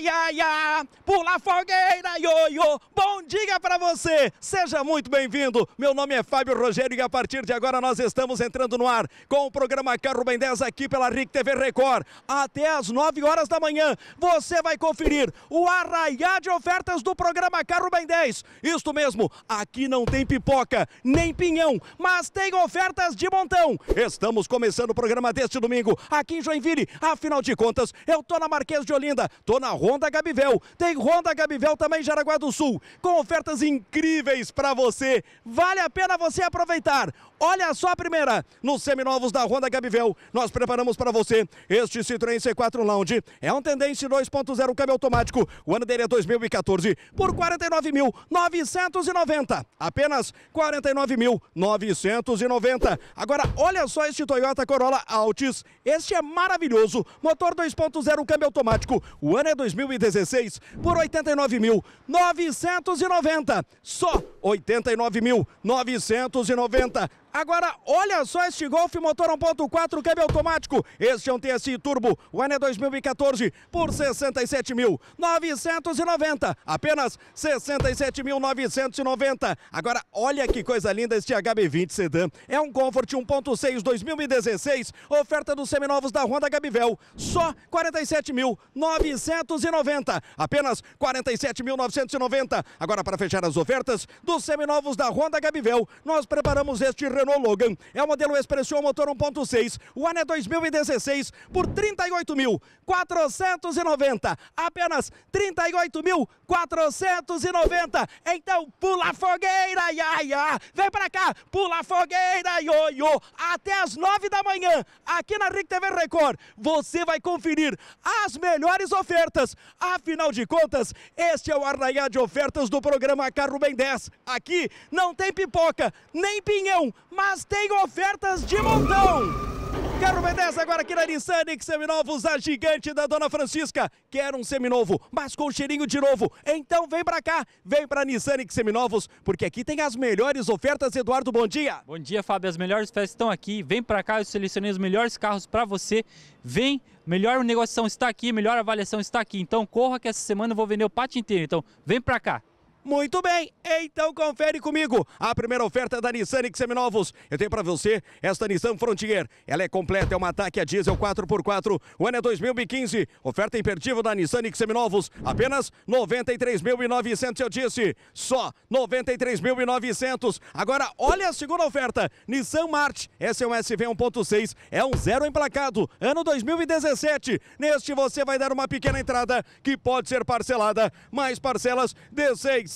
yeah, yeah. pula fogueira, ioiô, bom dia para você, seja muito bem-vindo, meu nome é Fábio Rogério e a partir de agora nós estamos entrando no ar com o programa Carro Bem 10 aqui pela RIC TV Record, até às 9 horas da manhã, você vai conferir o arraiá de ofertas do programa Carro Bem 10, isto mesmo, aqui não tem pipoca, nem pinhão, mas tem ofertas de montão, estamos começando o programa deste domingo aqui em Joinville, afinal de contas, eu tô na Marquês de Olinda, tô na Ronda Gabivel, tem Ronda Gabivel também em Jaraguá do Sul, com ofertas incríveis para você. Vale a pena você aproveitar. Olha só a primeira, nos seminovos da Ronda Gabivel, nós preparamos para você este Citroën C4 Lounge. É um Tendência 2.0 câmbio automático, o ano dele é 2014, por 49.990. Apenas 49.990. Agora, olha só este Toyota Corolla Altis. Este é maravilhoso, motor 2.0 câmbio automático, o ano é 2016, por 89.990. Só 89.990. Agora, olha só este Golf motor 1.4 câmbio automático. Este é um TSI Turbo. O ano é 2014 por 67.990. Apenas 67.990. Agora, olha que coisa linda este HB20 sedã. É um Comfort 1.6 2016. Oferta dos seminovos da Honda Gabivel. Só 47.990. Apenas 47.990. Agora, para fechar as ofertas dos seminovos da Honda Gabivel, nós preparamos este Renault Renault Logan. É o modelo Expression motor 1.6. O ano é 2016 por 38.490. Apenas 38.490. Então pula a fogueira, ia, ia. Vem pra cá, pula a fogueira, ioiô. io. Até as 9 da manhã, aqui na RIC TV Record, você vai conferir as melhores ofertas. Afinal de contas, este é o arraiá de ofertas do programa Carro Bem 10. Aqui não tem pipoca, nem pinhão, mas tem ofertas de montão. Quero ver dessa agora aqui na Nissan X Seminovos, a gigante da Dona Francisca. Quero um seminovo, mas com cheirinho de novo. Então vem pra cá, vem pra Nissan X Seminovos, porque aqui tem as melhores ofertas. Eduardo, bom dia. Bom dia, Fábio. As melhores festas estão aqui. Vem pra cá, eu selecionei os melhores carros pra você. Vem, melhor negociação está aqui, melhor avaliação está aqui. Então corra que essa semana eu vou vender o pátio inteiro. Então vem pra cá. Muito bem, então confere comigo a primeira oferta da Nissan X Seminovos. Eu tenho para você esta Nissan Frontier. Ela é completa, é um ataque a diesel 4x4. O ano é 2015. Oferta imperdível da Nissan X Seminovos. Apenas 93.900, eu disse. Só 93.900. Agora, olha a segunda oferta. Nissan Marte. Essa é um SV 1.6. É um zero emplacado. Ano 2017. Neste você vai dar uma pequena entrada que pode ser parcelada. Mais parcelas de 6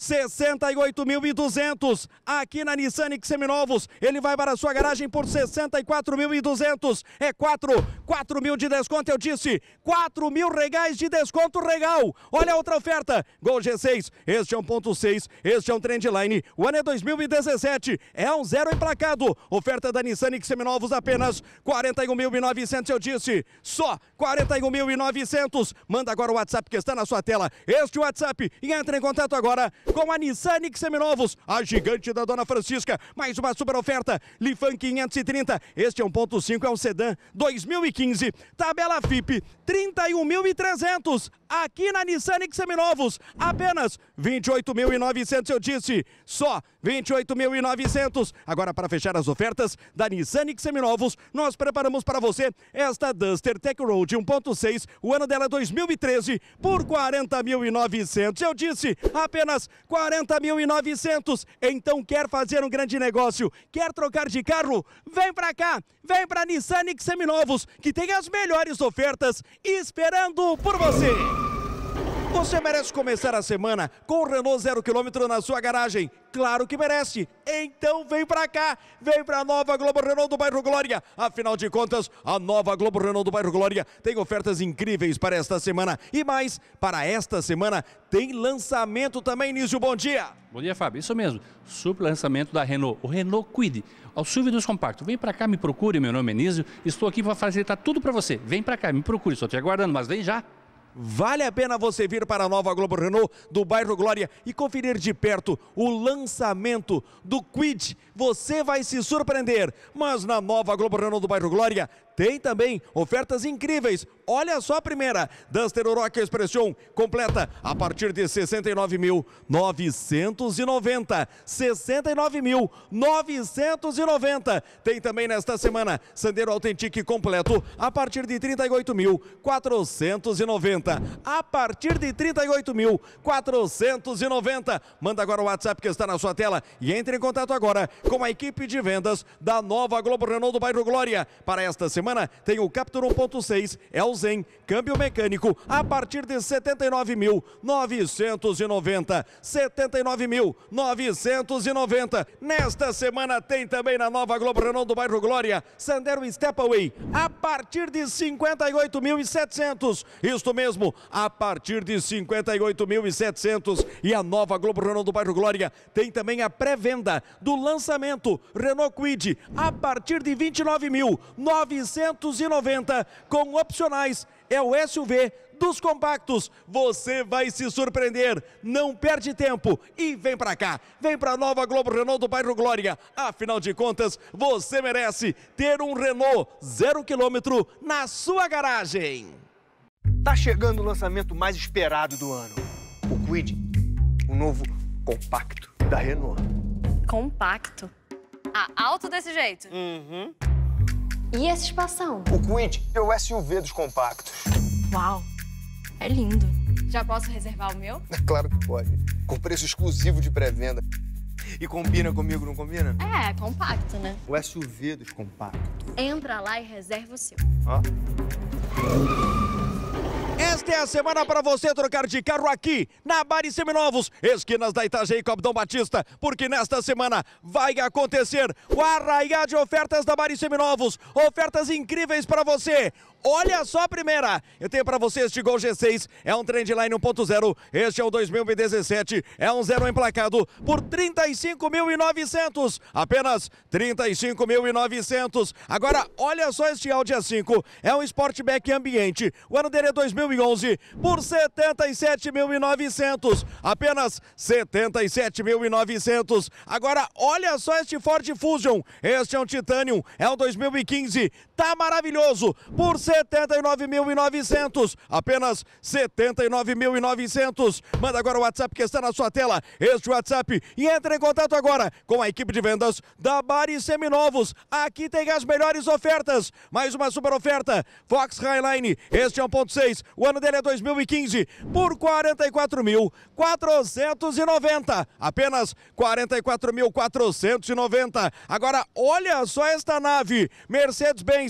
68.200 aqui na Nissan X Seminovos. Ele vai para a sua garagem por 64.200. É 4, 4 mil de desconto, eu disse. 4 mil regais de desconto regal. Olha a outra oferta. Gol G6, este é um ponto 6, este é um Trendline. O ano é 2017, é um zero emplacado. Oferta da Nissan X Seminovos apenas 41.900, eu disse. Só 41.900. Manda agora o WhatsApp que está na sua tela. Este WhatsApp e entre em contato agora com a Nissan X Seminovos, a gigante da Dona Francisca. Mais uma super oferta, Lifan 530, este é 1.5, é um sedã 2015, tabela FIP 31.300, aqui na Nissan X Seminovos, apenas 28.900, eu disse, só 28.900. Agora, para fechar as ofertas da Nissan Seminovos, nós preparamos para você esta Duster Tech Road 1.6, o ano dela 2013, é por 40.900. Eu disse, apenas 40.900. Então, quer fazer um grande negócio? Quer trocar de carro? Vem para cá, vem para Nissan Seminovos, que tem as melhores ofertas esperando por você. Você merece começar a semana com o Renault zero quilômetro na sua garagem? Claro que merece. Então vem pra cá, vem pra nova Globo Renault do Bairro Glória. Afinal de contas, a nova Globo Renault do Bairro Glória tem ofertas incríveis para esta semana. E mais, para esta semana tem lançamento também, Nísio. Bom dia. Bom dia, Fábio. Isso mesmo. Super lançamento da Renault, o Renault Quid, ao SUV dos compactos. Vem para cá, me procure, meu nome é Nísio. Estou aqui para facilitar tá tudo para você. Vem para cá, me procure. Estou te aguardando, mas vem já. Vale a pena você vir para a nova Globo Renault do bairro Glória e conferir de perto o lançamento do Quid. Você vai se surpreender, mas na nova Globo Renault do bairro Glória tem também ofertas incríveis. Olha só a primeira. Duster Rock Expression completa a partir de 69.990. 69.990. Tem também nesta semana Sandero Authentic completo a partir de 38.490. A partir de 38.490. Manda agora o WhatsApp que está na sua tela e entre em contato agora com a equipe de vendas da Nova Globo Renault do bairro Glória para esta semana semana tem o Captur 1.6, Elzen, câmbio mecânico a partir de 79.990. 79.990. Nesta semana tem também na nova Globo Renault do bairro Glória, Sandero Stepaway a partir de 58.700. Isto mesmo, a partir de 58.700 e a nova Globo Renault do bairro Glória tem também a pré-venda do lançamento Renault Quid a partir de 29.990 com opcionais é o SUV dos compactos. Você vai se surpreender. Não perde tempo e vem para cá. Vem para a nova Globo Renault do bairro Glória. Afinal de contas, você merece ter um Renault zero quilômetro na sua garagem. Tá chegando o lançamento mais esperado do ano. O Quid, o novo compacto da Renault. Compacto? Ah, alto desse jeito? Uhum. E esse espação? O Quid é o SUV dos compactos. Uau, é lindo. Já posso reservar o meu? É claro que pode. Com preço exclusivo de pré-venda. E combina comigo, não combina? É, é compacto, né? O SUV dos compactos. Entra lá e reserva o seu. Ó. Esta é a semana para você trocar de carro aqui, na Bari Seminovos, esquinas da Itajaí Copdão Batista, porque nesta semana vai acontecer o arraiar de ofertas da Bari Seminovos. Ofertas incríveis para você. Olha só a primeira. Eu tenho para você este Gol G6. É um Trendline 1.0. Este é o 2017. É um zero emplacado por 35.900. Apenas 35.900. Agora, olha só este Audi A5. É um Sportback ambiente. O ano dele é 2011 por 77.900. Apenas 77.900. Agora, olha só este Ford Fusion. Este é um Titanium. É um 2015 tá maravilhoso por 79.900, apenas 79.900. Manda agora o WhatsApp que está na sua tela, este WhatsApp, e entre em contato agora com a equipe de vendas da Bari Seminovos. Aqui tem as melhores ofertas, mais uma super oferta, Fox Highline, este é 1.6, o ano dele é 2015, por 44.490, apenas 44.490. Agora olha só esta nave, Mercedes-Benz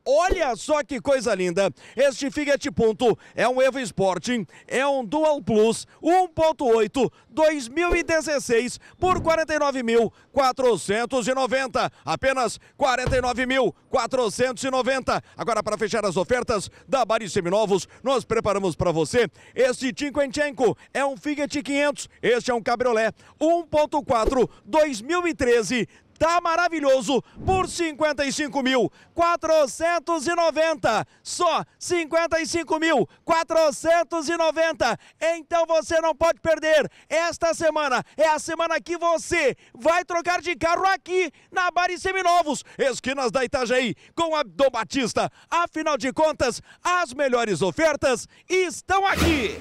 Olha só que coisa linda! Este Fiat Punto é um Evo Sporting, é um Dual Plus 1.8 2016 por 49.490, apenas 49.490. Agora para fechar as ofertas da Bari Seminovos, nós preparamos para você este Cinquentenco, é um Fiat 500, este é um cabriolet, 1.4 2013 tá maravilhoso por 55.490. Só 55.490. Então você não pode perder. Esta semana é a semana que você vai trocar de carro aqui na Bari Seminovos, esquinas da Itajaí, com a Dom Batista. Afinal de contas, as melhores ofertas estão aqui.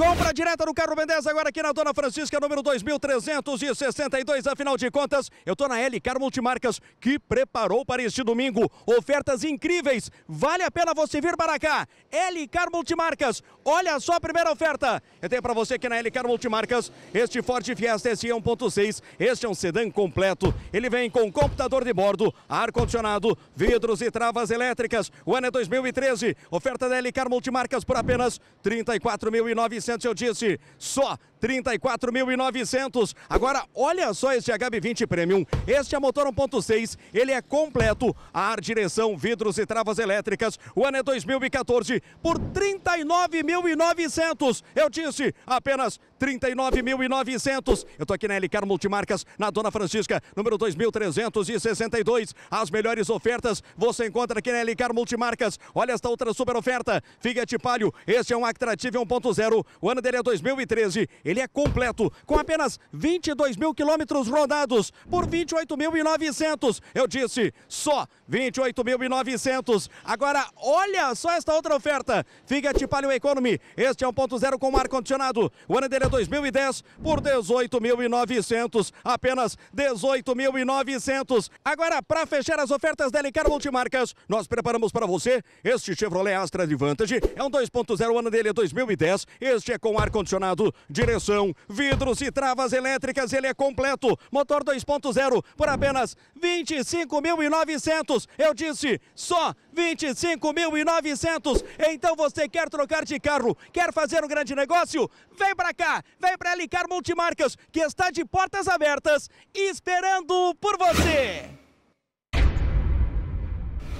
Compra direta no carro Mendes, agora aqui na Dona Francisca, número 2362. Afinal de contas, eu tô na LK Multimarcas, que preparou para este domingo ofertas incríveis. Vale a pena você vir para cá. LK Multimarcas, olha só a primeira oferta. Eu tenho para você aqui na LK Multimarcas este Ford Fiesta s 1.6. Este é um sedã completo. Ele vem com computador de bordo, ar-condicionado, vidros e travas elétricas. O ano é 2013. Oferta da LK Multimarcas por apenas R$ 34.900 eu disse, só 34.900. Agora, olha só este HB20 Premium. Este é motor 1.6, ele é completo. Ar, direção, vidros e travas elétricas. O ano é 2014 por 39.900. Eu disse, apenas 39.900. Eu tô aqui na LK Multimarcas, na Dona Francisca, número 2362. As melhores ofertas você encontra aqui na LK Multimarcas. Olha esta outra super oferta. Fiat Palio, este é um Actrativo 1.0. O ano dele é 2013. Ele é completo, com apenas 22 mil quilômetros rodados por 28.900. Eu disse, só 28.900. Agora, olha só esta outra oferta. Fiat Palio Economy, este é 1.0 com ar-condicionado. O ano dele é 2010 por 18.900. Apenas 18.900. Agora, para fechar as ofertas da Elicar Multimarcas, nós preparamos para você este Chevrolet Astra de Vantage. É um 2.0, o ano dele é 2010. Este é com ar-condicionado, direção proteção, vidros e travas elétricas, ele é completo. Motor 2.0 por apenas 25.900. Eu disse, só 25.900. Então você quer trocar de carro, quer fazer um grande negócio? Vem para cá, vem para Elicar Multimarcas, que está de portas abertas, esperando por você.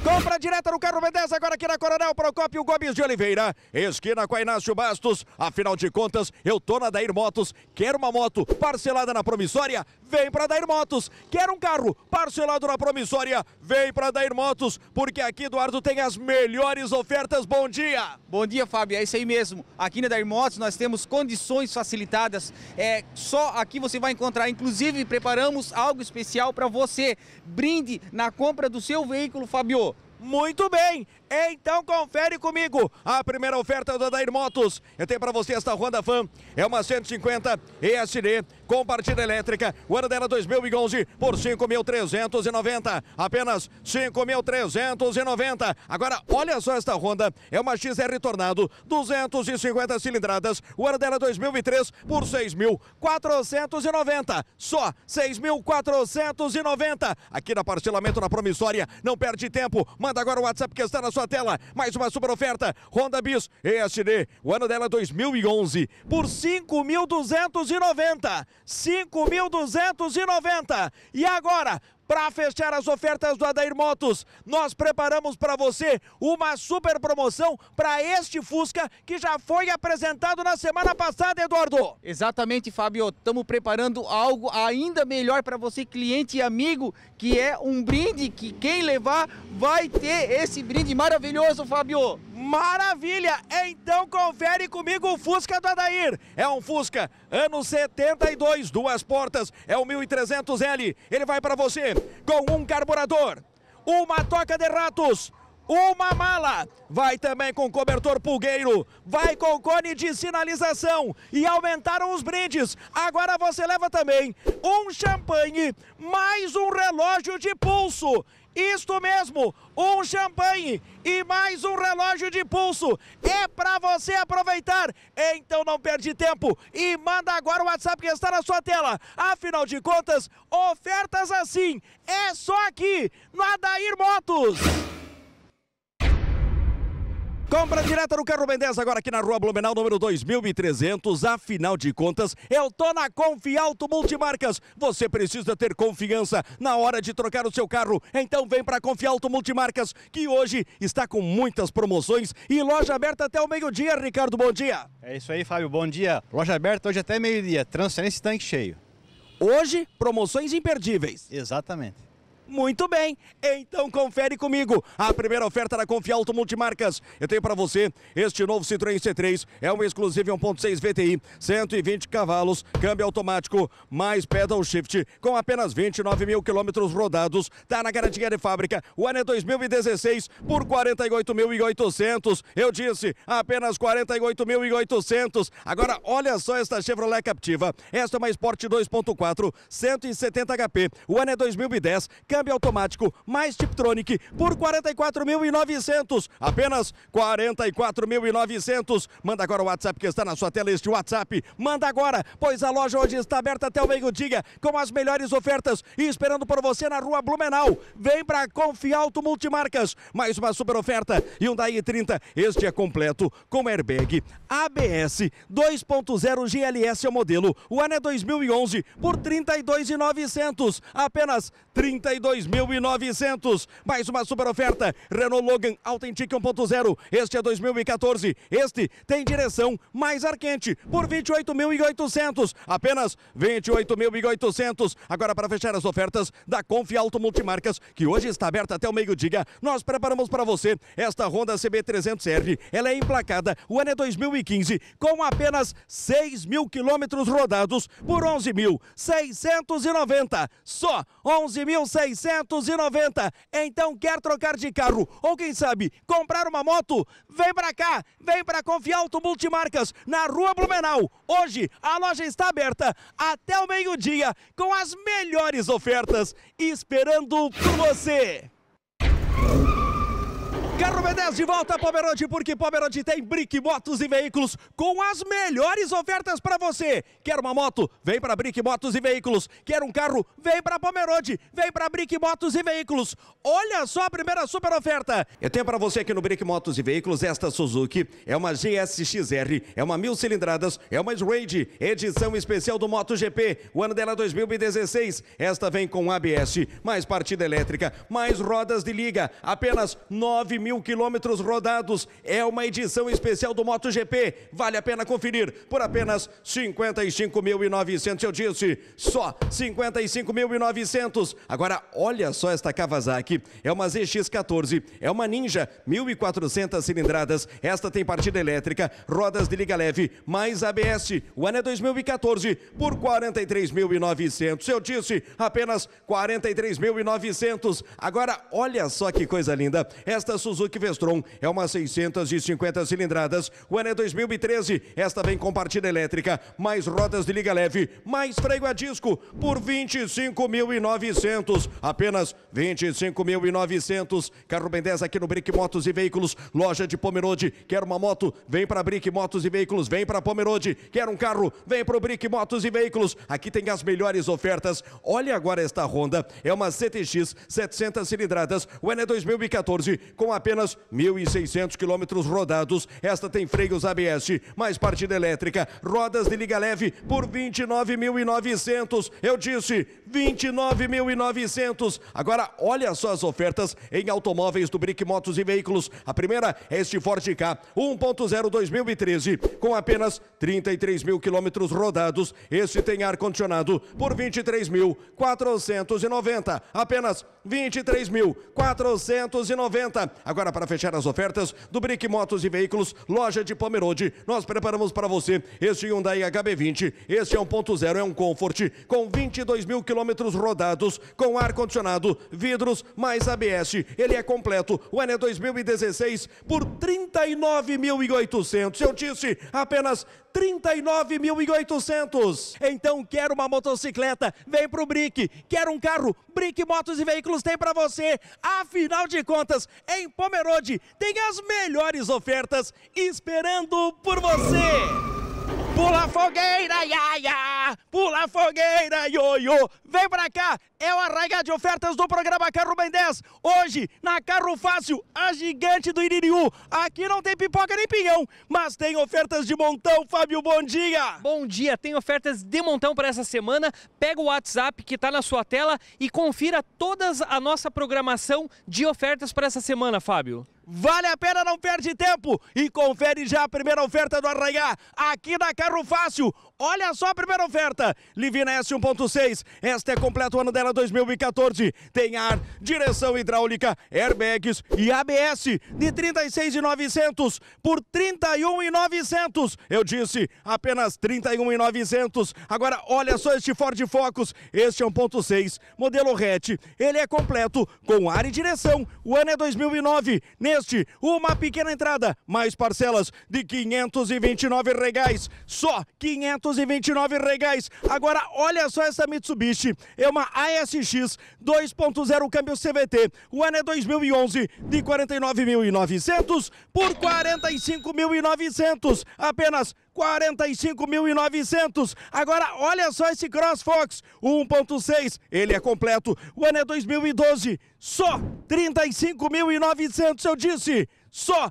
Compra direta no carro B10 agora aqui na Coronel Procópio Gomes de Oliveira. Esquina com a Inácio Bastos. Afinal de contas, eu tô na Dair Motos. Quero uma moto parcelada na promissória? Vem pra Dair Motos. Quero um carro parcelado na promissória? Vem pra Dair Motos, porque aqui Eduardo tem as melhores ofertas. Bom dia! Bom dia, Fábio. É isso aí mesmo. Aqui na Dair Motos nós temos condições facilitadas. É, só aqui você vai encontrar. Inclusive, preparamos algo especial para você. Brinde na compra do seu veículo, Fábio. Muito bem, então confere comigo a primeira oferta do Adair Motos. Eu tenho para você esta Honda Fan, é uma 150 ESD com partida elétrica. O ano dela 2011 por 5.390. Apenas 5.390. Agora, olha só esta Honda. É uma XR Tornado, 250 cilindradas. O ano dela 2003 por 6.490. Só 6.490. Aqui na parcelamento na promissória. Não perde tempo. Manda agora o WhatsApp que está na sua tela. Mais uma super oferta. Honda Bis ESD. O ano dela 2011 por 5.290. 5.290. E agora, para fechar as ofertas do Adair Motos, nós preparamos para você uma super promoção para este Fusca que já foi apresentado na semana passada, Eduardo. Exatamente, Fábio. Estamos preparando algo ainda melhor para você, cliente e amigo, que é um brinde que quem levar vai ter esse brinde maravilhoso, Fábio. Maravilha! Então confere comigo o Fusca do Adair. É um Fusca ano 72, duas portas, é o 1300L. Ele vai para você com um carburador, uma toca de ratos, uma mala. Vai também com cobertor pulgueiro, vai com cone de sinalização e aumentaram os brindes. Agora você leva também um champanhe, mais um relógio de pulso isto mesmo, um champanhe e mais um relógio de pulso. É para você aproveitar. Então não perde tempo e manda agora o WhatsApp que está na sua tela. Afinal de contas, ofertas assim é só aqui no Adair Motos. Compra direta no Carro Mendes agora aqui na Rua Blumenau, número 2300. Afinal de contas, eu tô na Confialto Multimarcas. Você precisa ter confiança na hora de trocar o seu carro. Então vem para Confialto Multimarcas, que hoje está com muitas promoções e loja aberta até o meio-dia. Ricardo, bom dia. É isso aí, Fábio. Bom dia. Loja aberta hoje até meio-dia. Transferência tanque cheio. Hoje, promoções imperdíveis. Exatamente. Muito bem, então confere comigo a primeira oferta da Confialto Multimarcas. Eu tenho para você este novo Citroën C3, é um exclusivo 1.6 VTI, 120 cavalos, câmbio automático, mais pedal shift, com apenas 29 mil quilômetros rodados, está na garantia de fábrica, o ano é 2016 por 48.800, eu disse, apenas 48.800. Agora olha só esta Chevrolet Captiva, esta é uma Sport 2.4, 170 HP, o ano é 2010, câmbio câmbio automático, mais Tiptronic, por 44.900. Apenas 44.900. Manda agora o WhatsApp que está na sua tela, este WhatsApp. Manda agora, pois a loja hoje está aberta até o meio-dia, com as melhores ofertas e esperando por você na rua Blumenau. Vem para Confialto Multimarcas. Mais uma super oferta. e daí 30. Este é completo com airbag, ABS, 2.0 GLS é o modelo. O ano é 2011 por 32.900. Apenas 32 2.900. Mais uma super oferta. Renault Logan Authentic 1.0. Este é 2014. Este tem direção mais ar quente por 28.800. Apenas 28.800. Agora para fechar as ofertas da Auto Multimarcas, que hoje está aberta até o meio-dia, nós preparamos para você esta Honda CB300R. Ela é emplacada, o ano é 2015, com apenas 6 mil quilômetros rodados por 11.690. Só 11.690. 990. Então quer trocar de carro ou quem sabe comprar uma moto? Vem para cá, vem para Confialto Multimarcas na Rua Blumenau. Hoje a loja está aberta até o meio-dia com as melhores ofertas esperando por você. Carro B10 de volta a Pomerode, porque Pomerode tem Brick Motos e Veículos com as melhores ofertas para você. Quer uma moto? Vem para Brick Motos e Veículos. Quer um carro? Vem para Pomerode. Vem para Brick Motos e Veículos. Olha só a primeira super oferta. Eu tenho para você aqui no Brick Motos e Veículos esta Suzuki. É uma GSX-R, é uma mil cilindradas, é uma Rage, edição especial do MotoGP. O ano dela 2016. É esta vem com ABS, mais partida elétrica, mais rodas de liga, apenas 9 mil mil quilômetros rodados. É uma edição especial do MotoGP. Vale a pena conferir por apenas 55.900. Eu disse, só 55.900. Agora, olha só esta Kawasaki. É uma ZX-14. É uma Ninja, 1.400 cilindradas. Esta tem partida elétrica, rodas de liga leve, mais ABS. O ano é 2014 por 43.900. Eu disse, apenas 43.900. Agora, olha só que coisa linda. Esta Suzuki Suzuki Vestron é uma 650 cilindradas. O ano é 2013, esta vem com partida elétrica, mais rodas de liga leve, mais freio a disco por 25.900, apenas 25.900. Carro Ben 10 aqui no Brick Motos e Veículos, loja de Pomerode. Quer uma moto? Vem para Brick Motos e Veículos, vem para Pomerode. Quer um carro? Vem para o Brick Motos e Veículos. Aqui tem as melhores ofertas. Olha agora esta Honda, é uma CTX 700 cilindradas. O ano é 2014 com apenas apenas 1.600 quilômetros rodados. Esta tem freios ABS, mais partida elétrica, rodas de liga leve por 29.900. Eu disse 29.900. Agora olha só as ofertas em automóveis do Brick Motos e Veículos. A primeira é este Ford K 1.0 2013 com apenas 33 mil quilômetros rodados. Este tem ar condicionado por 23.490, apenas 23.490. Agora, para fechar as ofertas do Brick Motos e Veículos, loja de Pomerode, nós preparamos para você este Hyundai HB20. Este é 1.0, é um Comfort, com 22 mil quilômetros rodados, com ar-condicionado, vidros, mais ABS. Ele é completo. O ano é 2016 por 39.800. Eu disse, apenas 39.800. Então quer uma motocicleta? Vem pro Brick. Quer um carro? Brick Motos e Veículos tem para você. Afinal de contas, em Pomerode tem as melhores ofertas esperando por você. Pula fogueira, ia, ia. Pula fogueira, ioiô. Vem pra cá, é o arraiga de ofertas do programa Carro Bem 10. Hoje, na Carro Fácil, a gigante do Iririú. Aqui não tem pipoca nem pinhão, mas tem ofertas de montão. Fábio, bom dia. Bom dia, tem ofertas de montão para essa semana. Pega o WhatsApp que tá na sua tela e confira toda a nossa programação de ofertas para essa semana, Fábio. Vale a pena, não perde tempo e confere já a primeira oferta do Arraiá aqui na Carro Fácil. Olha só a primeira oferta. Livina S 1.6. Esta é completa o ano dela 2014. Tem ar, direção hidráulica, airbags e ABS de 36,900 por 31,900. Eu disse apenas 31,900. Agora olha só este Ford Focus. Este é 1.6, modelo hatch. Ele é completo com ar e direção. O ano é 2009. Neste, uma pequena entrada, mais parcelas de 529 reais. Só 500 229 reais. Agora, olha só essa Mitsubishi. É uma ASX 2.0 câmbio CVT. O ano é 2011, de 49.900 por 45.900. Apenas 45.900. Agora, olha só esse CrossFox 1.6. Ele é completo. O ano é 2012. Só 35.900, eu disse. Só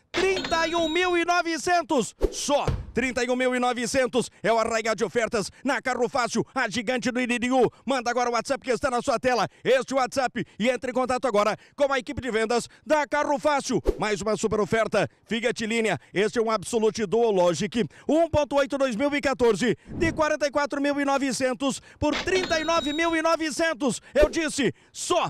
31.900 só. 31.900 é o arraigar de ofertas na Carro Fácil, a gigante do Iririú. Manda agora o WhatsApp que está na sua tela, este WhatsApp, e entre em contato agora com a equipe de vendas da Carro Fácil. Mais uma super oferta, Fiat Linha, este é um Absolute Duo Logic 1.8 2014, de 44.900 por 39.900. Eu disse, só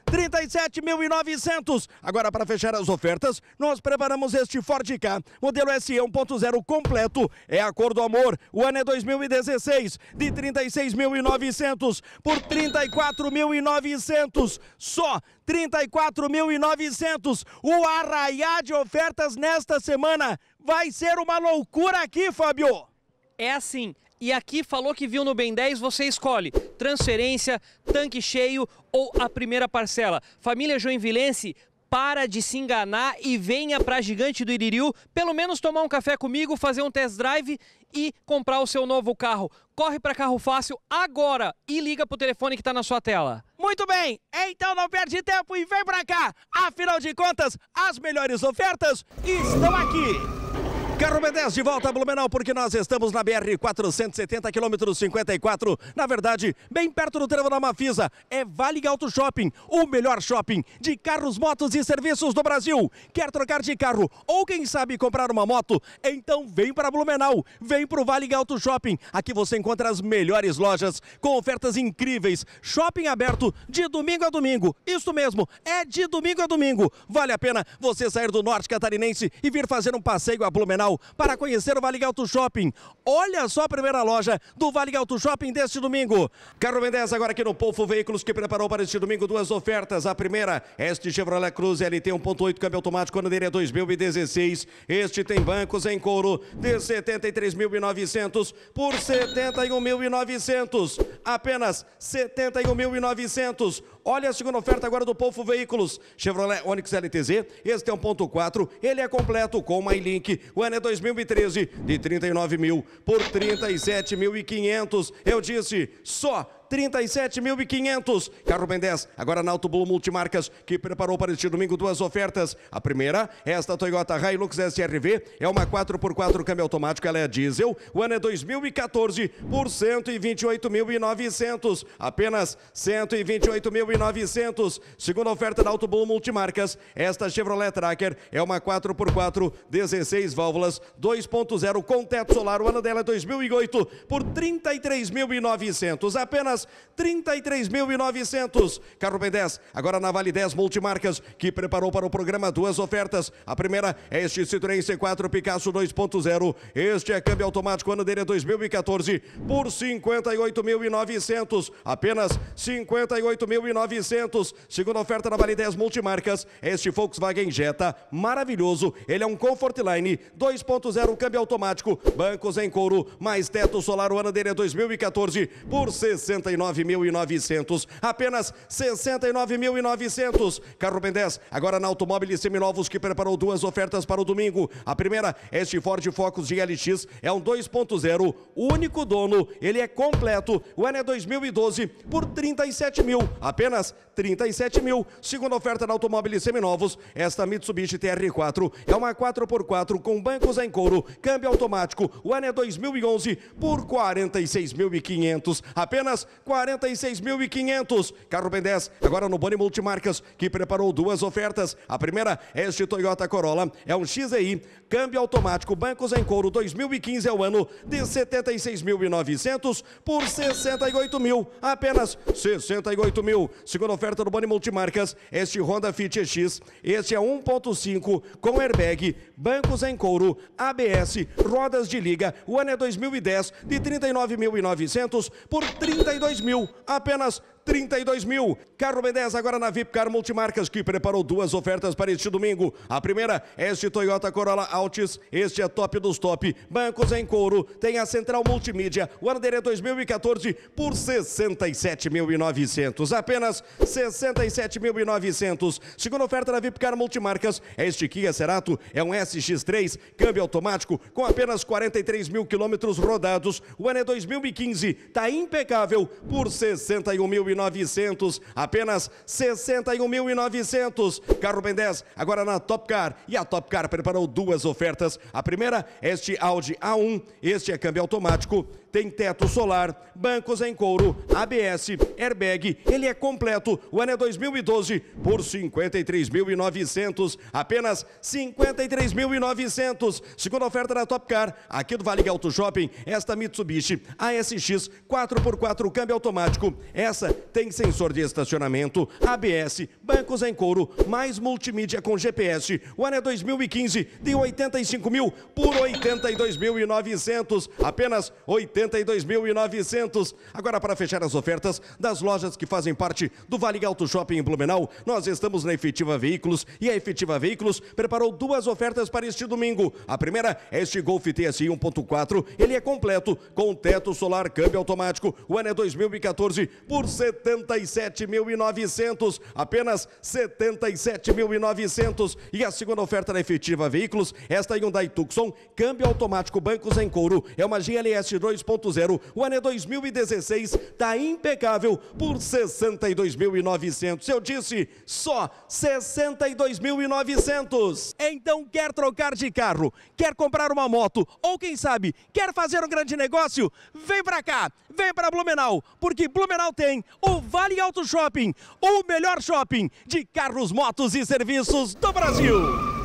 37.900. Agora, para fechar as ofertas, nós preparamos este Ford K, modelo SE 1.0 completo. É a cor do amor. O ano é 2016, de 36.900 por 34.900. Só 34.900. O arraiá de ofertas nesta semana vai ser uma loucura aqui, Fábio. É assim, e aqui falou que viu no Ben 10, você escolhe transferência, tanque cheio ou a primeira parcela. Família Joinvilense, para de se enganar e venha para Gigante do Iririu, pelo menos tomar um café comigo, fazer um test drive e comprar o seu novo carro. Corre para Carro Fácil agora e liga para o telefone que está na sua tela. Muito bem, então não perde tempo e vem para cá. Afinal de contas, as melhores ofertas estão aqui. Carro B10 de volta a Blumenau, porque nós estamos na BR 470, quilômetro 54. Na verdade, bem perto do trevo da Mafisa, é Vale Auto Shopping, o melhor shopping de carros, motos e serviços do Brasil. Quer trocar de carro ou, quem sabe, comprar uma moto? Então vem para Blumenau, vem para o Vale Auto Shopping. Aqui você encontra as melhores lojas com ofertas incríveis. Shopping aberto de domingo a domingo. Isso mesmo, é de domingo a domingo. Vale a pena você sair do norte catarinense e vir fazer um passeio a Blumenau para conhecer o Vale Alto Shopping. Olha só a primeira loja do Vale Alto Shopping deste domingo. Carlos Mendes agora aqui no Polfo Veículos que preparou para este domingo duas ofertas. A primeira, este Chevrolet Cruze LT 1.8 câmbio automático ano dele é 2016. Este tem bancos em couro de 73.900 por 71.900. Apenas 71.900. Olha a segunda oferta agora do Polfo Veículos. Chevrolet Onix LTZ, esse é 1.4, ele é completo com MyLink. O ano é 2013, de 39 mil por 37.500. Eu disse, só 37.500. Carro Ben 10, agora na Auto Blue Multimarcas, que preparou para este domingo duas ofertas. A primeira, esta Toyota Hilux SRV, é uma 4x4 câmbio automático, ela é diesel. O ano é 2014 por 128.900. Apenas 128.900. Segunda oferta da Auto Blue Multimarcas, esta Chevrolet Tracker é uma 4x4, 16 válvulas, 2.0 com teto solar. O ano dela é 2008 por 33.900. Apenas 10, 33.900. Carro P10, agora na Vale 10 Multimarcas, que preparou para o programa duas ofertas. A primeira é este Citroën C4 Picasso 2.0. Este é câmbio automático, ano dele 2014, é por 58.900. Apenas 58.900. Segunda oferta na Vale 10 Multimarcas, este Volkswagen Jetta, maravilhoso. Ele é um Comfortline 2.0, câmbio automático, bancos em couro, mais teto solar, o ano dele 2014, é por 60 69.900. Apenas 69.900. Carro Ben 10, agora na Automóveis Seminovos, que preparou duas ofertas para o domingo. A primeira, este Ford Focus GLX é um 2.0, único dono, ele é completo. O ano é 2012 por 37 mil, apenas 37 mil. Segunda oferta na Automóveis Seminovos, esta Mitsubishi TR4 é uma 4x4 com bancos em couro, câmbio automático. O ano é 2011 por 46.500, apenas 46.500. Carro Ben 10, agora no Boni Multimarcas, que preparou duas ofertas. A primeira, é este Toyota Corolla, é um XEI, câmbio automático, bancos em couro, 2015 é o ano, de 76.900 por 68 mil, apenas 68 mil. Segunda oferta do Boni Multimarcas, este Honda Fit EX, este é 1.5 com airbag, bancos em couro, ABS, rodas de liga, o ano é 2010, de 39.900 por 32 2 mil, apenas 32 mil. Carro B10 agora na Vipcar Multimarcas, que preparou duas ofertas para este domingo. A primeira, este Toyota Corolla Altis, este é top dos top. Bancos em couro, tem a Central Multimídia, o Anderê é 2014 por 67.900. Apenas 67.900. Segunda oferta na Vipcar Multimarcas, este Kia Cerato é um SX3, câmbio automático, com apenas 43 mil quilômetros rodados. O ano é 2015, está impecável por 61.900. 61.900, apenas 61.900. Carro Ben 10 agora na Top Car e a Top Car preparou duas ofertas. A primeira, este Audi A1, este é câmbio automático, tem teto solar, bancos em couro, ABS, airbag, ele é completo. O ano é 2012 por 53.900, apenas 53.900. Segunda oferta da Top Car, aqui do Vale Auto Shopping, esta Mitsubishi ASX 4x4 câmbio automático. Essa tem sensor de estacionamento, ABS, bancos em couro, mais multimídia com GPS. O ano é 2015, de 85 mil por 82.900, apenas 82.900. Agora, para fechar as ofertas das lojas que fazem parte do Vale Alto Shopping em Blumenau, nós estamos na Efetiva Veículos e a Efetiva Veículos preparou duas ofertas para este domingo. A primeira é este Golf TSI 1.4, ele é completo, com teto solar, câmbio automático. O ano é 2014 por 60. 77.900, apenas 77.900. E a segunda oferta da Efetiva Veículos, esta Hyundai Tucson, câmbio automático bancos em couro, é uma GLS 2.0, o ano é 2016, tá impecável por 62.900. Eu disse só 62.900. Então quer trocar de carro, quer comprar uma moto ou quem sabe quer fazer um grande negócio? Vem pra cá vem para Blumenau, porque Blumenau tem o Vale Auto Shopping, o melhor shopping de carros, motos e serviços do Brasil.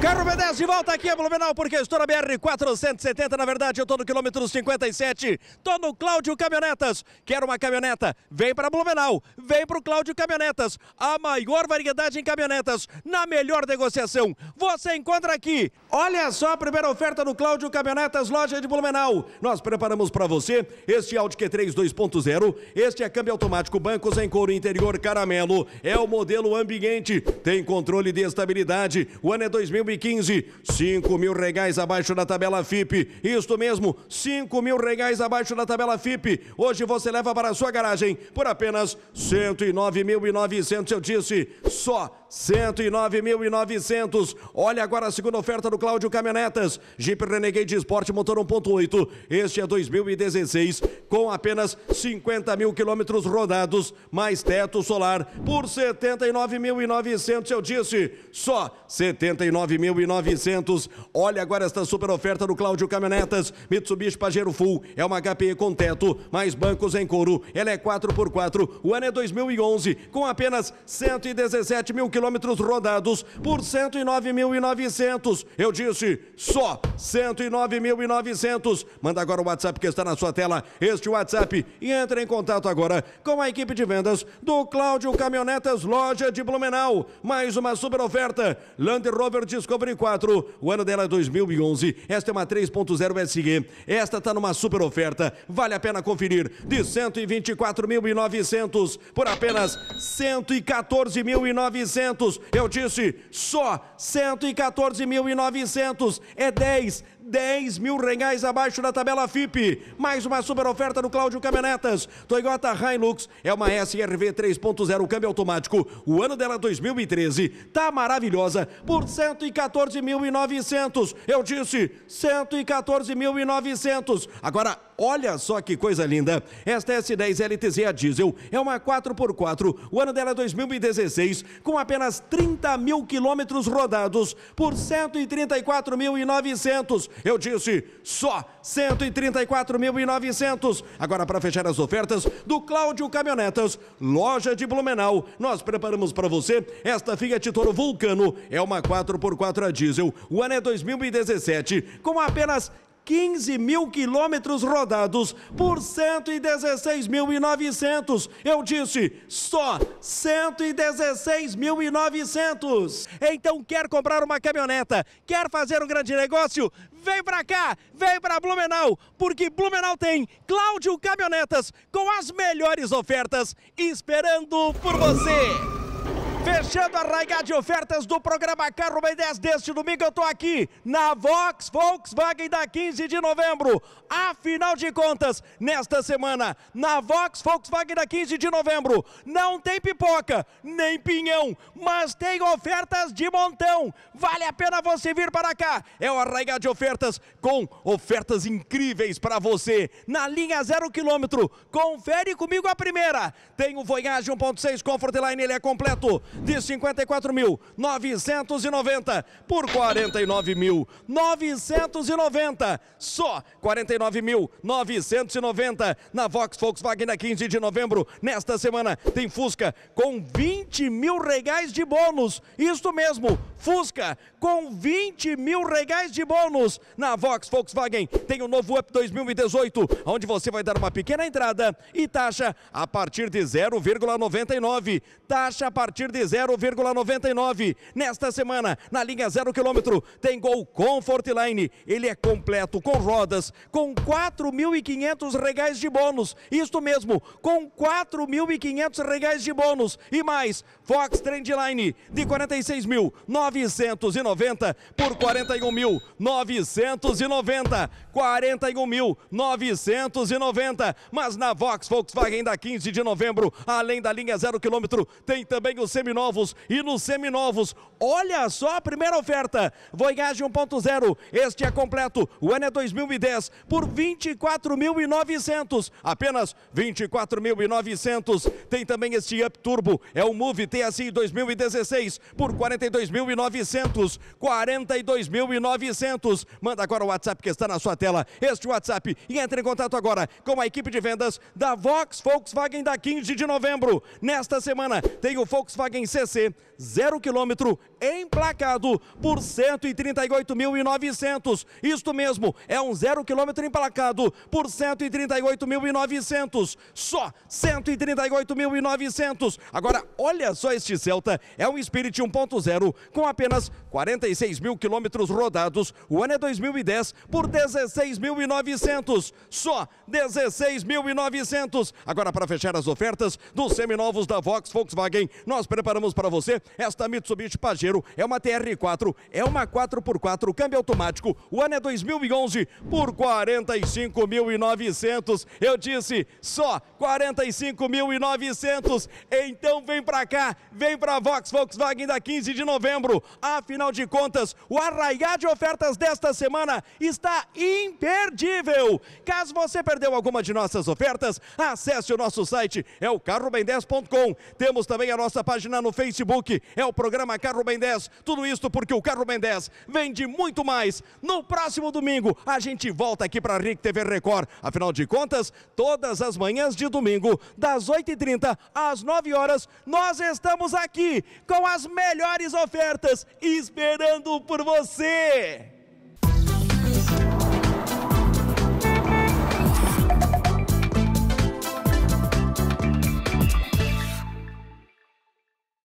Carro B10 de volta aqui a Blumenau, porque estou na BR-470, na verdade eu estou no quilômetro 57, estou no Cláudio Caminhonetas. Quer uma caminhoneta? Vem para Blumenau, vem para o Cláudio Caminhonetas, a maior variedade em caminhonetas, na melhor negociação. Você encontra aqui, olha só a primeira oferta do Cláudio Caminhonetas, loja de Blumenau. Nós preparamos para você este Audi Q3 2.0, este é câmbio automático, bancos em couro interior caramelo, é o modelo ambiente, tem controle de estabilidade, o ano é 2000 sub-15, 5 mil reais abaixo da tabela FIP. Isto mesmo, 5 mil reais abaixo da tabela FIP. Hoje você leva para a sua garagem por apenas 109.900, eu disse, só 109.900. Olha agora a segunda oferta do Cláudio Caminhonetas. Jeep Renegade Sport motor 1.8. Este é 2016 com apenas 50 mil quilômetros rodados, mais teto solar por 79.900. Eu disse só 79.900. Olha agora esta super oferta do Cláudio Caminhonetas. Mitsubishi Pajero Full é uma HPE com teto, mais bancos em couro. Ela é 4x4. O ano é 2011 com apenas 117 mil quilômetros quilômetros rodados por 109.900. Eu disse só 109.900. Manda agora o WhatsApp que está na sua tela, este WhatsApp, e entre em contato agora com a equipe de vendas do Cláudio Caminhonetas Loja de Blumenau. Mais uma super oferta: Land Rover Discovery 4. O ano dela é 2011. Esta é uma 3.0 SG. Esta está numa super oferta. Vale a pena conferir. De 124.900 por apenas 114.900. Eu disse só 114.900. É 10, 10 mil reais abaixo da tabela FIP. Mais uma super oferta do Cláudio Caminhonetas. Toyota Hilux é uma SRV 3.0 câmbio automático. O ano dela 2013. Tá maravilhosa por 114.900. Eu disse 114.900. Agora Olha só que coisa linda. Esta S10 LTZ a diesel é uma 4x4. O ano dela é 2016, com apenas 30 mil quilômetros rodados por 134.900. Eu disse só 134.900. Agora, para fechar as ofertas do Cláudio Caminhonetas, loja de Blumenau, nós preparamos para você esta Fiat Toro Vulcano. É uma 4x4 a diesel. O ano é 2017, com apenas 15 mil quilômetros rodados por 116.900. Eu disse, só 116.900. Então quer comprar uma caminhoneta, quer fazer um grande negócio? Vem pra cá, vem pra Blumenau, porque Blumenau tem Cláudio Caminhonetas com as melhores ofertas esperando por você. Fechando a raigada de ofertas do programa Carro Bem 10 deste domingo, eu tô aqui na Vox Volkswagen da 15 de novembro. Afinal de contas, nesta semana, na Vox Volkswagen da 15 de novembro, não tem pipoca, nem pinhão, mas tem ofertas de montão. Vale a pena você vir para cá. É o arraigado de ofertas com ofertas incríveis para você. Na linha zero quilômetro, confere comigo a primeira. Tem o Voyage 1.6 Comfortline, ele é completo de 54.990 por 49.990. Só 49.990 na Vox Volkswagen na 15 de novembro. Nesta semana tem Fusca com 20 mil reais de bônus. Isto mesmo, Fusca com 20 mil reais de bônus. Na Vox Volkswagen tem o um novo Up 2018, onde você vai dar uma pequena entrada e taxa a partir de 0,99. Taxa a partir de de 0,99. Nesta semana, na linha 0 km, tem Gol Comfort Line. Ele é completo com rodas, com 4.500 regais de bônus. Isto mesmo, com 4.500 regais de bônus e mais Fox Trendline de 46.990 por 41.990, 41.990. Mas na Vox Volkswagen da 15 de novembro, além da linha 0 km, tem também o semi seminovos e nos seminovos. Olha só a primeira oferta. Voyage 1.0. Este é completo. O ano é 2010 por 24.900. Apenas 24.900. Tem também este Up Turbo. É o Move TSI 2016 por 42.900. 42.900. Manda agora o WhatsApp que está na sua tela. Este WhatsApp e entre em contato agora com a equipe de vendas da Vox Volkswagen da 15 de novembro. Nesta semana tem o Volkswagen CC, zero quilômetro, emplacado por 138.900. Isto mesmo, é um zero quilômetro emplacado por 138.900. Só 138.900. Agora, olha só este Celta, é um Spirit 1.0 com apenas 46 mil quilômetros rodados. O ano é 2010 por 16.900. Só 16.900. Agora, para fechar as ofertas dos seminovos da Vox Volkswagen, nós preparamos preparamos para você. Esta Mitsubishi Pajero é uma TR4, é uma 4x4, câmbio automático. O ano é 2011 por 45.900. Eu disse só 45.900. Então vem para cá, vem para Vox Volkswagen da 15 de novembro. Afinal de contas, o arraiar de ofertas desta semana está imperdível. Caso você perdeu alguma de nossas ofertas, acesse o nosso site, é o carrobem10.com. Temos também a nossa página no Facebook. É o programa Carro Ben 10. Tudo isso porque o Carro Ben 10 vende muito mais. No próximo domingo, a gente volta aqui para a RIC TV Record. Afinal de contas, todas as manhãs de domingo, das 8h30 às 9 horas, nós estamos aqui com as melhores ofertas esperando por você.